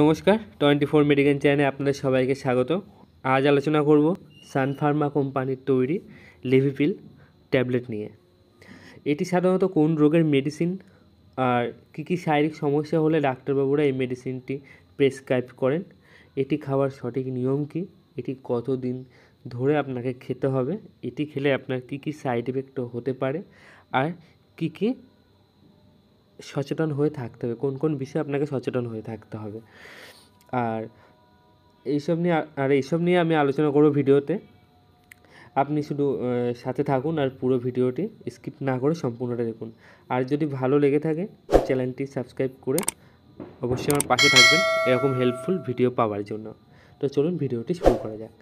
নমস্কার twenty four medical চ্যানেলে আপনাদের সবাইকে স্বাগত আজ আলোচনা করব সানফার্মা কোম্পানির তৈরি লিভিপিল ট্যাবলেট নিয়ে এটি সাধারণত কোন রোগের মেডিসিন আর কী কী শারীরিক সমস্যা হলে ডাক্তারবাবুরা এই মেডিসিনটি প্রেসক্রাইব করেন এটি খাওয়ার সঠিক নিয়ম কী এটি কতদিন ধরে আপনাকে খেতে হবে এটি খেলে আপনার কী কী সাইড ইফেক্ট হতে পারে আর কী কী সচেতন হয়ে থাকতে হবে কোন কোন বিষয়ে আপনাকে সচেতন হয়ে থাকতে হবে আর এইসব নিয়ে আর এইসব নিয়ে আমি আলোচনা করব ভিডিওতে আপনি শুধু সাথে থাকুন আর পুরো ভিডিওটি স্কিপ না করে সম্পূর্ণটা দেখুন আর যদি ভালো লেগে থাকে চ্যানেলটি সাবস্ক্রাইব করে অবশ্যই আমার পাশে থাকবেন এরকম হেল্পফুল ভিডিও পাওয়ার জন্য তো চলুন ভিডিওটি শুরু করা যাক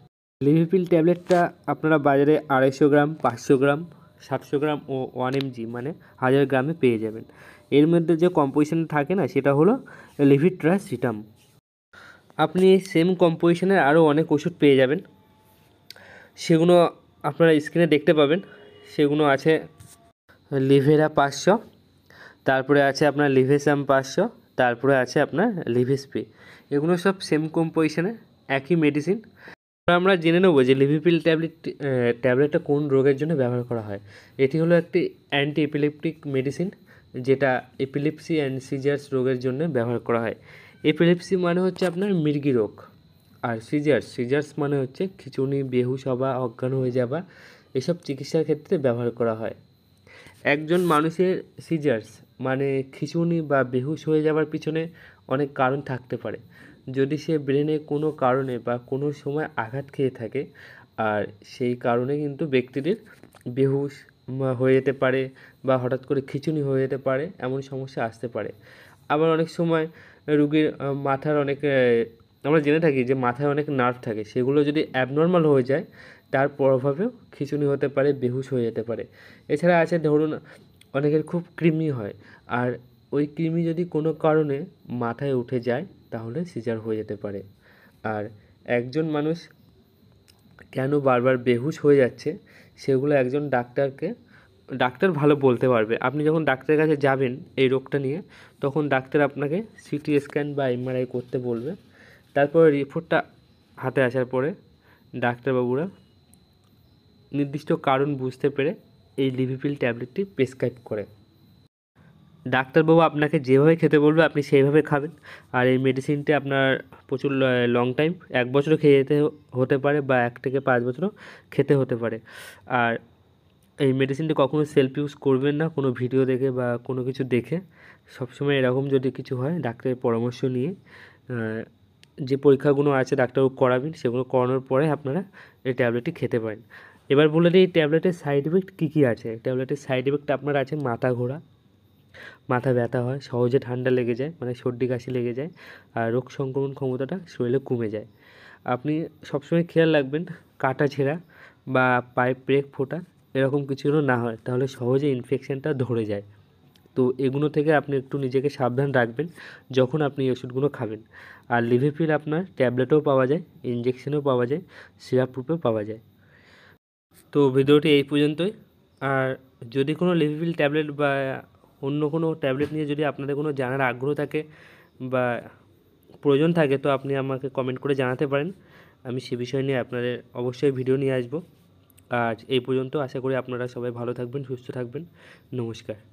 লিভিপিল ট্যাবলেটটা আপনারা বাজারে আড়াইশো গ্রাম পাঁচশো গ্রাম সাতশো গ্রাম ও ওয়ান এমজি মানে হাজার গ্রামে পেয়ে যাবেন এর মধ্যে যে কম্পোজিশন থাকে না সেটা হলো লিভিট্রাসিটাম আপনি সেম কম্পোজিশনের আরও অনেক ওষুধ পেয়ে যাবেন সেগুলো আপনারা স্ক্রিনে দেখতে পাবেন সেগুলো আছে লিভেরা পাঁচশো তারপরে আছে আপনার লিভেসাম পাঁচশো তারপরে আছে আপনার লিভেসপি এগুলো সব সেম কম্পোজিশনের একই মেডিসিন আমরা জেনে নেব যে লিভিপিল ট্যাবলেট ট্যাবলেটটা কোন রোগের জন্য ব্যবহার করা হয় এটি হলো একটি অ্যান্টি এপিলেপটিক মেডিসিন যেটা এপিলিপসি অ্যান্ড সিজার্স রোগের জন্য ব্যবহার করা হয় এপিলিপসি মানে হচ্ছে আপনার মির্গি রোগ আর সিজার্স সিজার্স মানে হচ্ছে খিচুনি বেহুশ হওয়া অজ্ঞান হয়ে যাওয়া এসব চিকিৎসার ক্ষেত্রে ব্যবহার করা হয় একজন মানুষের সিজার্স মানে খিচুনি বা বেহুশ হয়ে যাওয়ার পিছনে অনেক কারণ থাকতে পারে যদি সে ব্রেনে কোনো কারণে বা কোনো সময় আঘাত খেয়ে থাকে আর সেই কারণে কিন্তু ব্যক্তিটির বেহুশ হয়ে যেতে পারে বা হঠাৎ করে খিঁচুনি হয়ে যেতে পারে এমন সমস্যা আসতে পারে আবার অনেক সময় রুগীর মাথার অনেক আমরা জেনে থাকি যে মাথায় অনেক নার্ভ থাকে সেগুলো যদি অ্যাবনর্মাল হয়ে যায় তার প্রভাবেও খিঁচুনি হতে পারে বেহুশ হয়ে যেতে পারে এছাড়া আছে ধরুন অনেকের খুব কৃমি হয় আর ওই কৃমি যদি কোনো কারণে মাথায় উঠে যায় তাহলে সিজার হয়ে যেতে পারে আর একজন মানুষ কেন বারবার বেহুশ হয়ে যাচ্ছে সেগুলো একজন ডাক্তারকে ডাক্তার ভালো বলতে পারবে আপনি যখন ডাক্তারের কাছে যাবেন এই রোগটা নিয়ে তখন ডাক্তার আপনাকে সিটি স্ক্যান বা এমআরআই করতে বলবে তারপরে রিপোর্টটা হাতে আসার পরে ডাক্তারবাবুরা নির্দিষ্ট কারণ বুঝতে পেরে এই লিভিপিল ট্যাবলেটটি প্রেসক্রাইব করে ডাক্তারবাবু আপনাকে যেভাবে খেতে বলবে আপনি সেইভাবে খাবেন আর এই মেডিসিনটি আপনার প্রচুর লং টাইম এক বছরও খেয়ে যেতে হতে পারে বা এক থেকে পাঁচ বছরও খেতে হতে পারে আর এই মেডিসিনটি কখনো সেলফ ইউজ করবেন না কোনো ভিডিও দেখে বা কোনো কিছু দেখে সবসময় এরকম যদি কিছু হয় ডাক্তারের পরামর্শ নিয়ে যে পরীক্ষাগুলো আছে ডাক্তারবাবু করাবেন সেগুলো করানোর পরে আপনারা এই ট্যাবলেটটি খেতে পারেন এবার বলে দিই এই ট্যাবলেটের সাইড এফেক্ট কী কী আছে ট্যাবলেটের সাইড এফেক্ট আপনার আছে মাথা ঘোরা মাথা ব্যথা হয় সহজে ঠান্ডা লেগে যায় মানে সর্দি কাশি লেগে যায় আর রোগ সংক্রমণ ক্ষমতাটা শরীরে কমে যায় আপনি সবসময় খেয়াল রাখবেন কাটা ছেঁড়া বা পাইপ ব্রেক ফোটা এরকম কিছু যেন না হয় তাহলে সহজে ইনফেকশানটা ধরে যায় তো এগুলো থেকে আপনি একটু নিজেকে সাবধান রাখবেন যখন আপনি এই ওষুধগুলো খাবেন আর লিভেপিল আপনার ট্যাবলেটও পাওয়া যায় ইঞ্জেকশনও পাওয়া যায় সিরাপ রূপেও পাওয়া যায় তো ভিডিওটি এই পর্যন্তই আর যদি কোনো লিভিফিল ট্যাবলেট বা অন্য কোনো ট্যাবলেট নিয়ে যদি আপনাদের কোনো জানার আগ্রহ থাকে বা প্রয়োজন থাকে তো আপনি আমাকে কমেন্ট করে জানাতে পারেন আমি সে বিষয় নিয়ে আপনাদের অবশ্যই ভিডিও নিয়ে আসবো আর এই পর্যন্ত আশা করি আপনারা সবাই ভালো থাকবেন সুস্থ থাকবেন নমস্কার